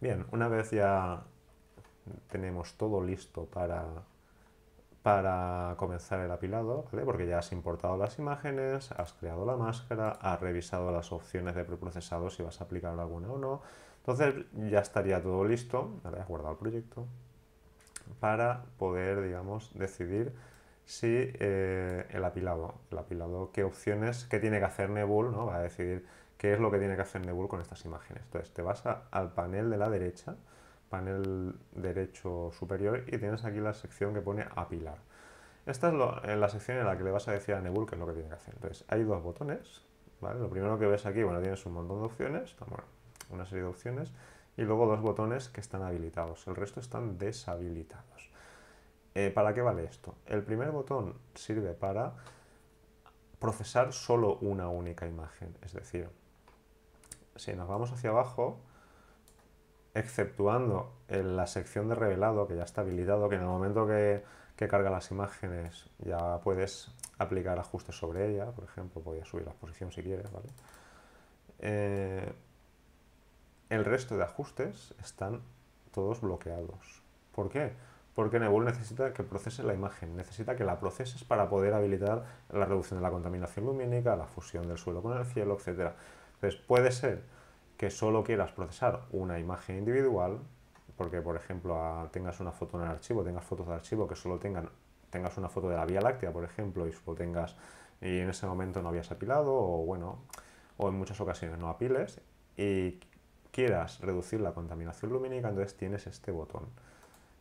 Bien, una vez ya tenemos todo listo para, para comenzar el apilado, porque ya has importado las imágenes, has creado la máscara, has revisado las opciones de preprocesado si vas a aplicar alguna o no. Entonces ya estaría todo listo, has guardado el proyecto, para poder, digamos, decidir si eh, el apilado, el apilado, qué opciones, qué tiene que hacer Nebul, ¿no? Va a decidir ¿Qué es lo que tiene que hacer Nebul con estas imágenes? Entonces, te vas al panel de la derecha, panel derecho superior, y tienes aquí la sección que pone apilar. Esta es eh, la sección en la que le vas a decir a Nebul qué es lo que tiene que hacer. Entonces, hay dos botones, ¿vale? Lo primero que ves aquí, bueno, tienes un montón de opciones, una serie de opciones, y luego dos botones que están habilitados. El resto están deshabilitados. Eh, ¿Para qué vale esto? El primer botón sirve para procesar solo una única imagen, es decir, si nos vamos hacia abajo, exceptuando en la sección de revelado, que ya está habilitado, que en el momento que, carga las imágenes ya puedes aplicar ajustes sobre ella, por ejemplo, podías subir la exposición si quieres, ¿vale? Eh, el resto de ajustes están todos bloqueados. ¿Por qué? Porque Nebul necesita que procese la imagen, necesita que la proceses para poder habilitar la reducción de la contaminación lumínica, la fusión del suelo con el cielo, etcétera. Entonces puede ser que solo quieras procesar una imagen individual, porque por ejemplo tengas una foto en el archivo, tengas fotos de archivo que solo tengan, tengas una foto de la Vía Láctea, por ejemplo, y tengas y en ese momento no habías apilado, o bueno, o en muchas ocasiones no apiles, y quieras reducir la contaminación lumínica, entonces tienes este botón,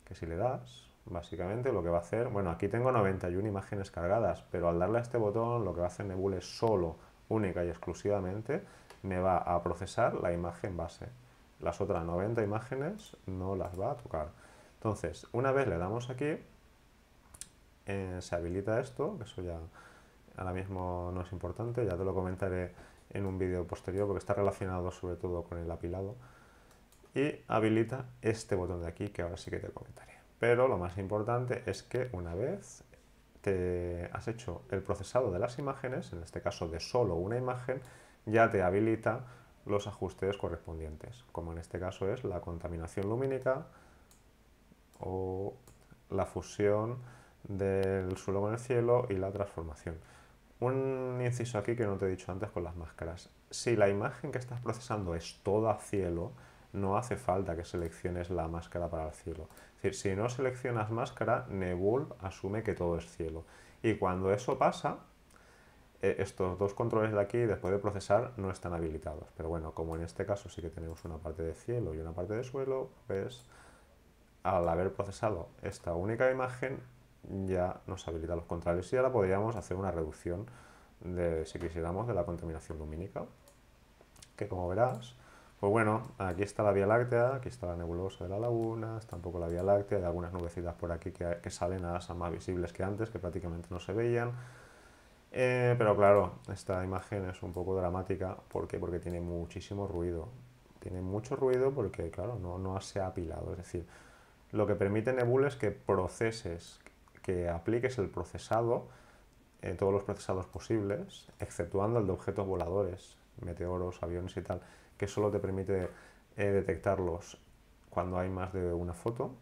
que si le das, básicamente lo que va a hacer, bueno, aquí tengo 91 imágenes cargadas, pero al darle a este botón lo que va a hacer Nebula es solo, única y exclusivamente, me va a procesar la imagen base. Las otras 90 imágenes no las va a tocar. Entonces, una vez le damos aquí, eh, se habilita esto, eso ya ahora mismo no es importante, ya te lo comentaré en un vídeo posterior porque está relacionado sobre todo con el apilado. Y habilita este botón de aquí que ahora sí que te comentaré. Pero lo más importante es que una vez te has hecho el procesado de las imágenes, en este caso de solo una imagen, ya te habilita los ajustes correspondientes, como en este caso es la contaminación lumínica o la fusión del suelo con el cielo y la transformación. Un inciso aquí que no te he dicho antes con las máscaras. Si la imagen que estás procesando es toda cielo, no hace falta que selecciones la máscara para el cielo. decir, si no seleccionas máscara, Nebul asume que todo es cielo. Y cuando eso pasa, eh, estos dos controles de aquí, después de procesar, no están habilitados. Pero bueno, como en este caso sí que tenemos una parte de cielo y una parte de suelo, pues al haber procesado esta única imagen ya nos habilita los controles y ahora podríamos hacer una reducción de, si quisiéramos, de la contaminación lumínica. Que como verás, pues bueno, aquí está la Vía Láctea, aquí está la nebulosa de la laguna, tampoco la Vía Láctea, hay algunas nubecitas por aquí que, salen a más visibles que antes, que prácticamente no se veían. Eh, pero claro, esta imagen es un poco dramática. ¿Por qué? Porque tiene muchísimo ruido. Tiene mucho ruido porque, claro, no, se ha apilado. Es decir, lo que permite Nebula es que proceses, que apliques el procesado, en todos los procesados posibles, exceptuando el de objetos voladores, meteoros, aviones y tal, que solo te permite eh, detectarlos cuando hay más de una foto.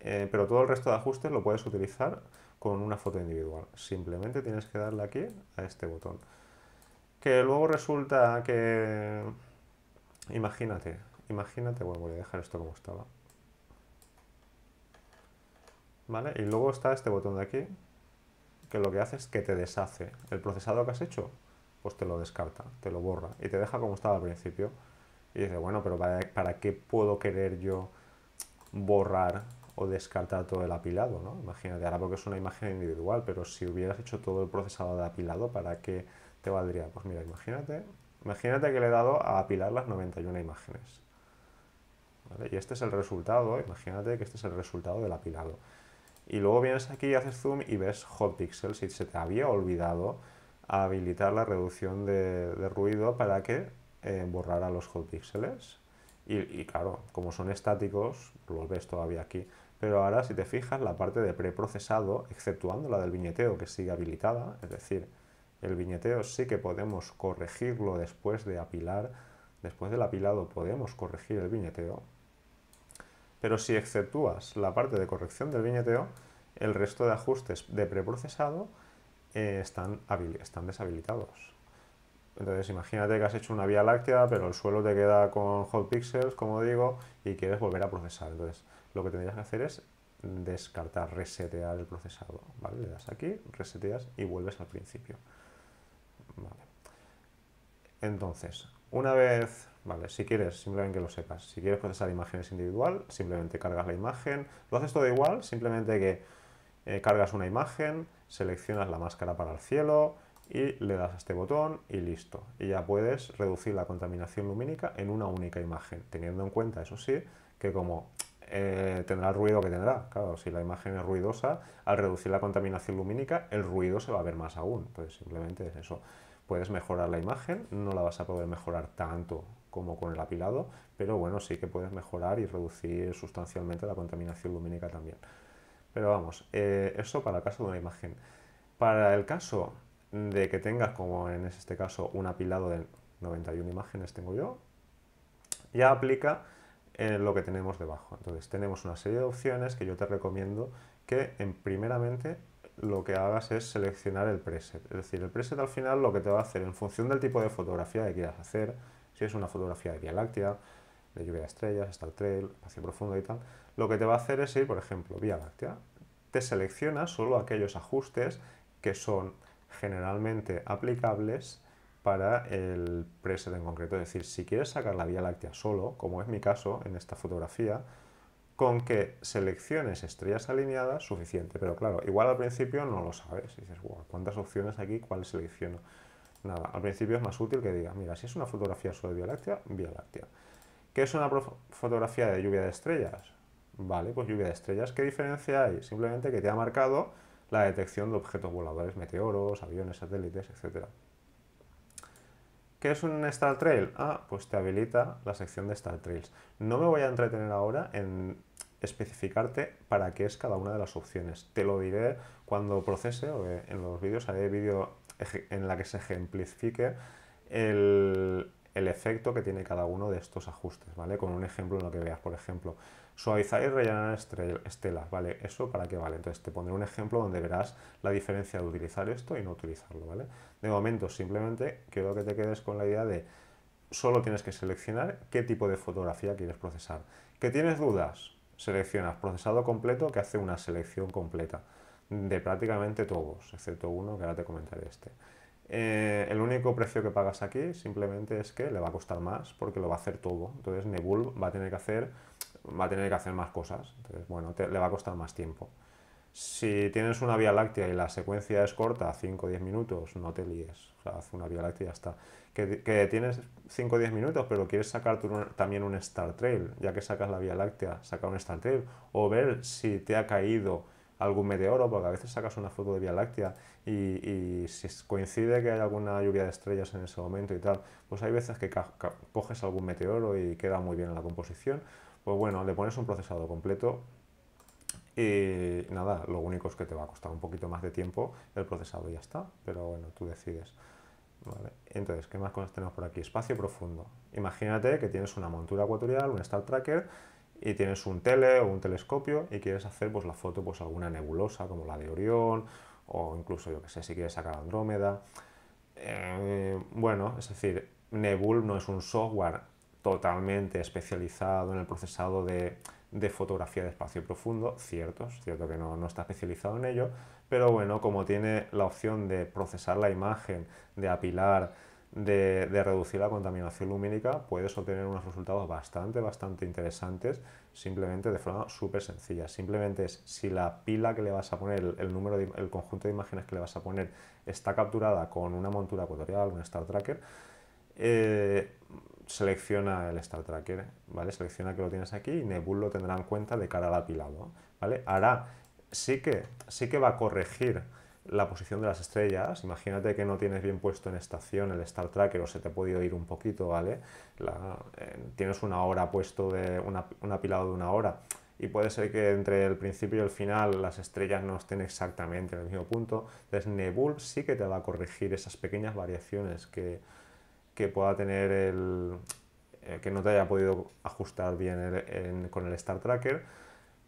Eh, pero todo el resto de ajustes lo puedes utilizar con una foto individual. Simplemente tienes que darle aquí a este botón. Que luego resulta que... Imagínate, imagínate, bueno, voy a dejar esto como estaba. ¿Vale? Y luego está este botón de aquí, que lo que hace es que te deshace. El procesado que has hecho, pues te lo descarta, te lo borra y te deja como estaba al principio. Y dice, bueno, pero ¿para, para qué puedo querer yo borrar o descartar todo el apilado, ¿no? Imagínate, ahora porque es una imagen individual, pero si hubieras hecho todo el procesado de apilado, ¿para qué te valdría? Pues mira, imagínate, imagínate que le he dado a apilar las 91 imágenes. Y este es el resultado, imagínate que este es el resultado del apilado. Y luego vienes aquí y haces zoom y ves hot pixels y se te había olvidado habilitar la reducción de, ruido para que eh, borrara los hot pixels. Y, claro, como son estáticos, lo ves todavía aquí. Pero ahora, si te fijas, la parte de preprocesado, exceptuando la del viñeteo que sigue habilitada, es decir, el viñeteo sí que podemos corregirlo después de apilar, después del apilado podemos corregir el viñeteo, pero si exceptúas la parte de corrección del viñeteo, el resto de ajustes de preprocesado eh, están, están deshabilitados. Entonces imagínate que has hecho una vía láctea, pero el suelo te queda con hot pixels, como digo, y quieres volver a procesar lo que tendrías que hacer es descartar, resetear el procesado. Le das aquí, reseteas y vuelves al principio. Entonces, una vez, vale, si quieres, simplemente que lo sepas, si quieres procesar imágenes individual, simplemente cargas la imagen, lo haces todo igual, simplemente que eh, cargas una imagen, seleccionas la máscara para el cielo y le das a este botón y listo. Y ya puedes reducir la contaminación lumínica en una única imagen, teniendo en cuenta, eso sí, que como eh, tendrá el ruido que tendrá. Claro, si la imagen es ruidosa, al reducir la contaminación lumínica, el ruido se va a ver más aún. pues simplemente es eso. Puedes mejorar la imagen, no la vas a poder mejorar tanto como con el apilado, pero bueno, sí que puedes mejorar y reducir sustancialmente la contaminación lumínica también. Pero vamos, eh, eso para el caso de una imagen. Para el caso de que tengas, como en este caso, un apilado de 91 imágenes tengo yo, ya aplica en lo que tenemos debajo. Entonces tenemos una serie de opciones que yo te recomiendo que en primeramente lo que hagas es seleccionar el preset. Es decir, el preset al final lo que te va a hacer en función del tipo de fotografía que quieras hacer, si es una fotografía de Vía Láctea, de lluvia de estrellas, el Trail, espacio profundo y tal, lo que te va a hacer es ir, por ejemplo, Vía Láctea. Te selecciona solo aquellos ajustes que son generalmente aplicables para el preset en concreto. Es decir, si quieres sacar la Vía Láctea solo, como es mi caso en esta fotografía, con que selecciones estrellas alineadas, suficiente. Pero claro, igual al principio no lo sabes. Y dices, wow, ¿cuántas opciones aquí? ¿Cuál selecciono? Nada, al principio es más útil que digas, mira, si es una fotografía solo de Vía Láctea, Vía Láctea. ¿Qué es una fotografía de lluvia de estrellas? Vale, pues lluvia de estrellas. ¿Qué diferencia hay? Simplemente que te ha marcado la detección de objetos voladores, meteoros, aviones, satélites, etcétera. ¿Qué es un Star Trail? Ah. ah, pues te habilita la sección de Star Trails. No me voy a entretener ahora en especificarte para qué es cada una de las opciones. Te lo diré cuando procese o en los vídeos haré vídeo en la que se ejemplifique el, el efecto que tiene cada uno de estos ajustes, ¿vale? Con un ejemplo en lo que veas, por ejemplo, suavizar y rellenar estelas, ¿vale? ¿Eso para qué vale? Entonces te pondré un ejemplo donde verás la diferencia de utilizar esto y no utilizarlo, ¿vale? De momento, simplemente quiero que te quedes con la idea de solo tienes que seleccionar qué tipo de fotografía quieres procesar. ¿Que tienes dudas? Seleccionas procesado completo que hace una selección completa de prácticamente todos, excepto uno que ahora te comentaré este. Eh, el único precio que pagas aquí simplemente es que le va a costar más porque lo va a hacer todo. Entonces Nebul va a tener que hacer, va a tener que hacer más cosas. Entonces, bueno, le va a costar más tiempo. Si tienes una vía láctea y la secuencia es corta, 5 o 10 minutos, no te líes. O haz una vía láctea y ya está. Que, tienes 5 o 10 minutos, pero quieres sacar también un Star Trail, ya que sacas la vía láctea, saca un Star Trail. O ver si te ha caído algún meteoro, porque a veces sacas una foto de vía láctea y, si coincide que hay alguna lluvia de estrellas en ese momento y tal, pues hay veces que coges algún meteoro y queda muy bien en la composición, pues bueno, le pones un procesado completo y nada, lo único es que te va a costar un poquito más de tiempo el procesado y ya está, pero bueno, tú decides. Entonces, ¿qué más cosas tenemos por aquí? Espacio profundo. Imagínate que tienes una montura ecuatorial, un star tracker, y tienes un tele o un telescopio y quieres hacer pues, la foto pues alguna nebulosa como la de Orión o incluso, yo que sé, si quiere sacar Andrómeda. Eh, bueno, es decir, Nebul no es un software totalmente especializado en el procesado de, fotografía de espacio profundo, cierto, es cierto que no, no, está especializado en ello, pero bueno, como tiene la opción de procesar la imagen, de apilar, de, reducir la contaminación lumínica, puedes obtener unos resultados bastante, bastante interesantes, simplemente de forma súper sencilla. Simplemente es si la pila que le vas a poner, el, número el conjunto de imágenes que le vas a poner está capturada con una montura ecuatorial, un Star Tracker, eh, selecciona el Star Tracker, ¿vale? Selecciona que lo tienes aquí y Nebul lo tendrá en cuenta de cara al apilado, ¿vale? Hará, sí que, sí que va a corregir la posición de las estrellas. Imagínate que no tienes bien puesto en estación el Star Tracker o se te ha podido ir un poquito, ¿vale? Eh, tienes una hora puesto de una, un apilado de una hora y puede ser que entre el principio y el final las estrellas no estén exactamente en el mismo punto. Entonces Nebul sí que te va a corregir esas pequeñas variaciones que, pueda tener el... Eh, que no te haya podido ajustar bien con el Star Tracker.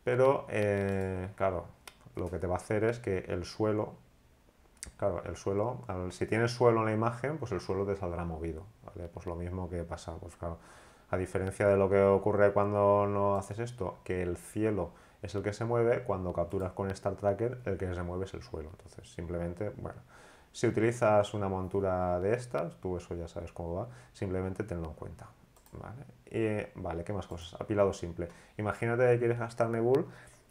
Pero, eh, claro, lo que te va a hacer es que el suelo Claro, el suelo, si tienes suelo en la imagen, pues el suelo te saldrá movido, ¿vale? Pues lo mismo que pasa, pues claro, a diferencia de lo que ocurre cuando no haces esto, que el cielo es el que se mueve, cuando capturas con Star Tracker, el que se mueve es el suelo. Entonces, simplemente, bueno, si utilizas una montura de estas, tú eso ya sabes cómo va, simplemente tenlo en cuenta, ¿vale? Y, vale, ¿qué más cosas? Apilado simple. Imagínate que quieres gastar Nebul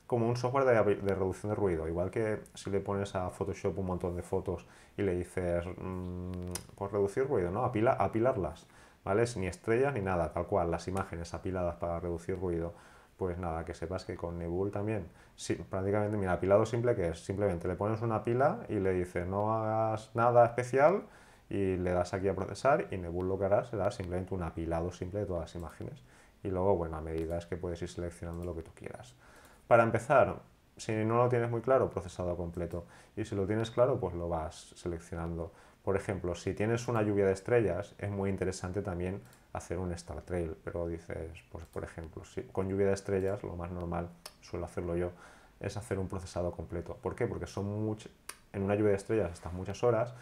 como un software de, reducción de ruido. Igual que si le pones a Photoshop un montón de fotos y le dices, por mm, pues reducir ruido, ¿no? Apila, apilarlas, ¿vale? Ni estrellas ni nada, tal cual, las imágenes apiladas para reducir ruido. Pues nada, que sepas que con Nebul también, sí, prácticamente, mira, apilado simple que es, simplemente le pones una pila y le dices, no hagas nada especial y le das aquí a procesar y Nebul lo que hará será simplemente un apilado simple de todas las imágenes. Y luego, bueno, a medida es que puedes ir seleccionando lo que tú quieras. Para empezar, si no lo tienes muy claro, procesado completo. Y si lo tienes claro, pues lo vas seleccionando. Por ejemplo, si tienes una lluvia de estrellas, es muy interesante también hacer un Star Trail, pero dices, pues por ejemplo, si con lluvia de estrellas, lo más normal, suelo hacerlo yo, es hacer un procesado completo. ¿Por qué? Porque son much... en una lluvia de estrellas estás muchas horas,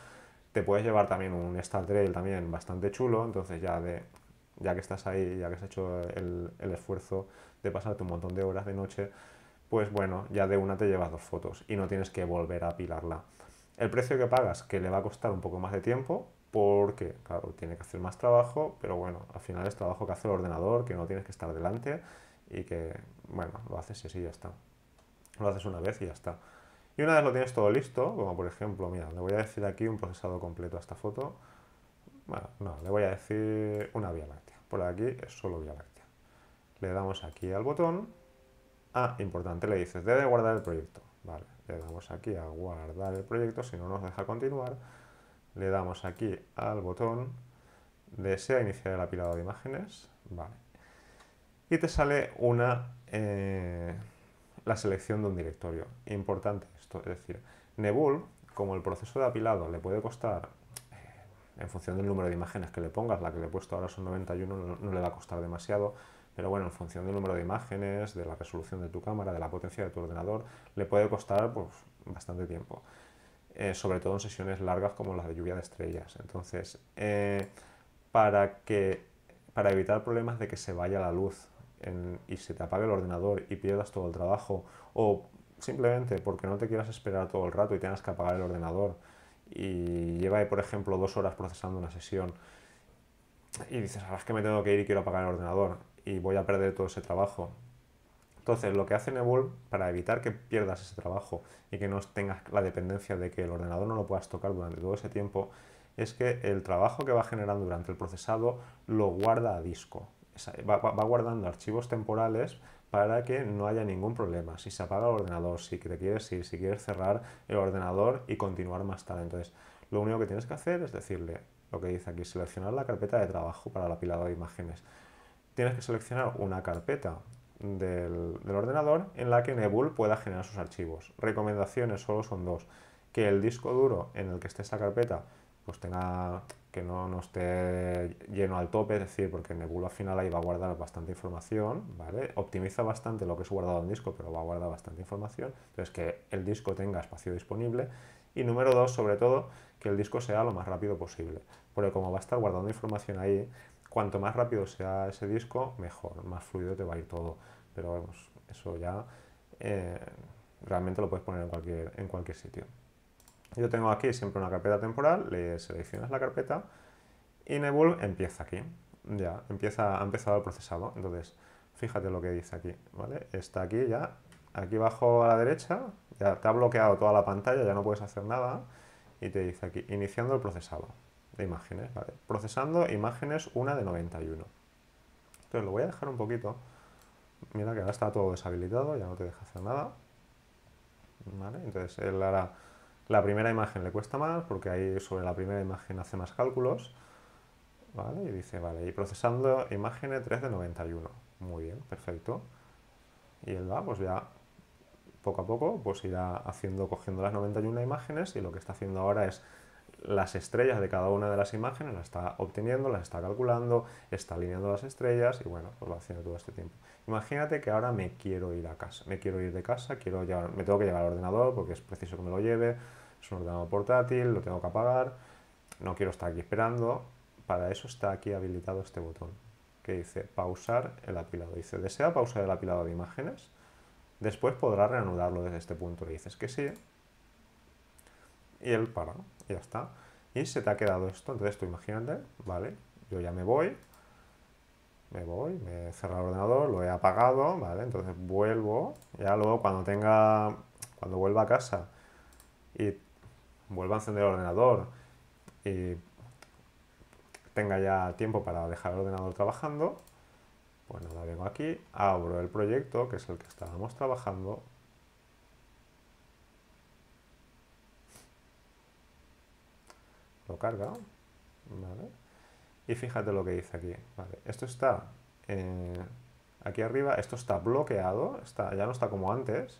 te puedes llevar también un Star Trail también bastante chulo, entonces ya de ya que estás ahí, ya que has hecho el, el esfuerzo de pasarte un montón de horas de noche, pues bueno, ya de una te llevas dos fotos y no tienes que volver a apilarla. El precio que pagas, que le va a costar un poco más de tiempo, porque, claro, tiene que hacer más trabajo, pero bueno, al final es trabajo que hace el ordenador, que no tienes que estar delante y que, bueno, lo haces y así ya está. Lo haces una vez y ya está. Y una vez lo tienes todo listo, como por ejemplo, mira, le voy a decir aquí un procesado completo a esta foto. Bueno, no, le voy a decir una vía láctea. Por aquí es solo vía láctea. Le damos aquí al botón Ah, importante, le dices, debe guardar el proyecto. Vale, le damos aquí a guardar el proyecto, si no nos deja continuar. Le damos aquí al botón, desea iniciar el apilado de imágenes. Vale. Y te sale una, eh, la selección de un directorio. Importante esto, es decir, Nebul, como el proceso de apilado le puede costar, eh, en función del número de imágenes que le pongas, la que le he puesto ahora son 91, no le va a costar demasiado, pero bueno, en función del número de imágenes, de la resolución de tu cámara, de la potencia de tu ordenador, le puede costar pues, bastante tiempo, eh, sobre todo en sesiones largas como las de lluvia de estrellas. Entonces, eh, para, que, para evitar problemas de que se vaya la luz y se te apague el ordenador y pierdas todo el trabajo, o simplemente porque no te quieras esperar todo el rato y tengas que apagar el ordenador y lleva, por ejemplo, dos horas procesando una sesión y dices, ahora es que me tengo que ir y quiero apagar el ordenador y voy a perder todo ese trabajo. Entonces, lo que hace Nebul para evitar que pierdas ese trabajo y que no tengas la dependencia de que el ordenador no lo puedas tocar durante todo ese tiempo, es que el trabajo que va generando durante el procesado lo guarda a disco. Va, guardando archivos temporales para que no haya ningún problema. Si se apaga el ordenador, si te quieres si quieres cerrar el ordenador y continuar más tarde. Entonces, lo único que tienes que hacer es decirle lo que dice aquí, seleccionar la carpeta de trabajo para la pilada de imágenes tienes que seleccionar una carpeta del, ordenador en la que Nebul pueda generar sus archivos. Recomendaciones solo son dos. Que el disco duro en el que esté esa carpeta pues tenga que no, no esté lleno al tope, es decir, porque Nebul al final ahí va a guardar bastante información, ¿vale? Optimiza bastante lo que es guardado en disco, pero va a guardar bastante información, entonces que el disco tenga espacio disponible. Y número dos, sobre todo, que el disco sea lo más rápido posible, porque como va a estar guardando información ahí, cuanto más rápido sea ese disco, mejor, más fluido te va a ir todo. Pero vamos, eso ya eh, realmente lo puedes poner en cualquier, en cualquier sitio. Yo tengo aquí siempre una carpeta temporal, le seleccionas la carpeta y Nebul empieza aquí. Ya, empieza, ha empezado el procesado. Entonces, fíjate lo que dice aquí, ¿vale? Está aquí ya, aquí abajo a la derecha, ya te ha bloqueado toda la pantalla, ya no puedes hacer nada. Y te dice aquí, iniciando el procesado de imágenes, Procesando imágenes una de 91. Entonces lo voy a dejar un poquito. Mira que ahora está todo deshabilitado, ya no te deja hacer nada. Entonces él hará la primera imagen le cuesta más porque ahí sobre la primera imagen hace más cálculos. ¿Vale? Y dice, vale, y procesando imágenes 3 de 91. Muy bien, perfecto. Y él va, pues ya poco a poco, pues irá haciendo, cogiendo las 91 imágenes y lo que está haciendo ahora es las estrellas de cada una de las imágenes, las está obteniendo, las está calculando, está alineando las estrellas y bueno, pues lo haciendo todo este tiempo. Imagínate que ahora me quiero ir a casa, me quiero ir de casa, quiero me tengo que llevar al ordenador porque es preciso que me lo lleve, es un ordenador portátil, lo tengo que apagar, no quiero estar aquí esperando, para eso está aquí habilitado este botón que dice pausar el apilado. Dice, ¿desea pausar el apilado de imágenes? Después podrá reanudarlo desde este punto. Le dices que sí. Y él para ya está. Y se te ha quedado esto, entonces tú imagínate, ¿vale? Yo ya me voy, me voy, me he cerrado el ordenador, lo he apagado, ¿vale? Entonces vuelvo, ya luego cuando tenga, cuando vuelva a casa y vuelva a encender el ordenador y tenga ya tiempo para dejar el ordenador trabajando, pues nada, vengo aquí, abro el proyecto, que es el que estábamos trabajando, lo carga, Y fíjate lo que dice aquí, Esto está eh, aquí arriba, esto está bloqueado, está, ya no está como antes,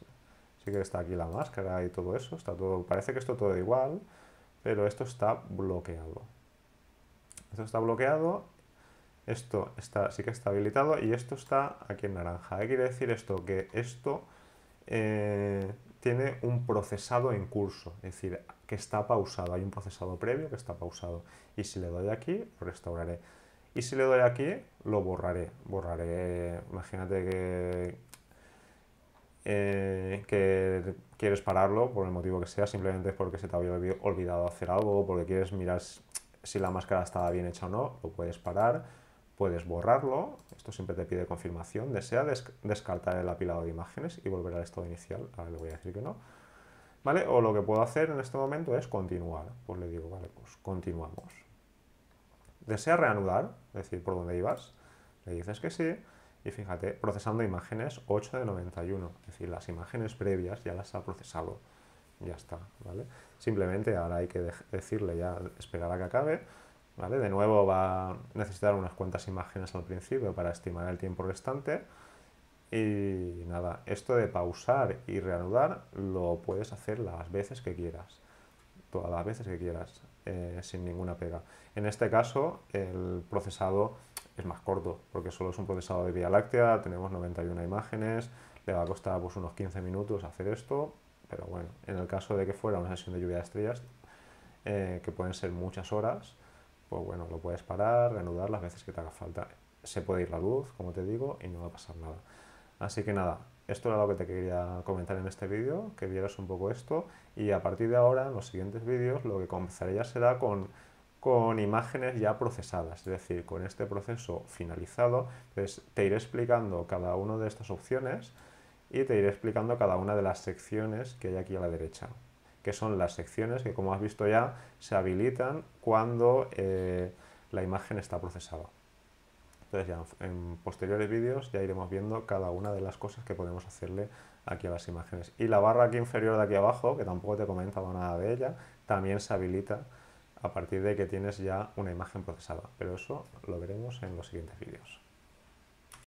sí que está aquí la máscara y todo eso, está todo, parece que esto todo igual, pero esto está bloqueado. Esto está bloqueado, esto está, sí que está habilitado y esto está aquí en naranja. ¿Qué quiere decir esto? Que esto eh, tiene un procesado en curso, es decir, que está pausado. Hay un procesado previo que está pausado. Y si le doy aquí, lo restauraré. Y si le doy aquí, lo borraré. Borraré, imagínate que, eh, quieres pararlo por el motivo que sea, simplemente porque se te había olvidado hacer algo, porque quieres mirar si la máscara estaba bien hecha o no, lo puedes parar Puedes borrarlo, esto siempre te pide confirmación, desea descartar el apilado de imágenes y volver al estado inicial, ahora le voy a decir que no. ¿Vale? O lo que puedo hacer en este momento es continuar, pues le digo, vale, pues continuamos. Desea reanudar, es decir, por dónde ibas, le dices que sí, y fíjate, procesando imágenes 8 de 91, es decir, las imágenes previas ya las ha procesado, ya está, ¿vale? Simplemente ahora hay que decirle ya, esperar a que acabe, de nuevo va a necesitar unas cuantas imágenes al principio para estimar el tiempo restante. Y nada, esto de pausar y reanudar lo puedes hacer las veces que quieras. Todas las veces que quieras, eh, sin ninguna pega. En este caso, el procesado es más corto, porque solo es un procesado de Vía Láctea, tenemos 91 imágenes, le va a costar pues, unos 15 minutos hacer esto, pero bueno, en el caso de que fuera una sesión de lluvia de estrellas, eh, que pueden ser muchas horas, pues bueno, lo puedes parar, reanudar las veces que te haga falta. Se puede ir la luz, como te digo, y no va a pasar nada. Así que nada, esto era lo que te quería comentar en este vídeo, que vieras un poco esto y a partir de ahora, en los siguientes vídeos, lo que comenzaré ya será con, con imágenes ya procesadas, es decir, con este proceso finalizado, Entonces te iré explicando cada una de estas opciones y te iré explicando cada una de las secciones que hay aquí a la derecha que son las secciones que, como has visto ya, se habilitan cuando eh, la imagen está procesada. Entonces ya en posteriores vídeos ya iremos viendo cada una de las cosas que podemos hacerle aquí a las imágenes. Y la barra aquí inferior de aquí abajo, que tampoco te he comentado nada de ella, también se habilita a partir de que tienes ya una imagen procesada. Pero eso lo veremos en los siguientes vídeos.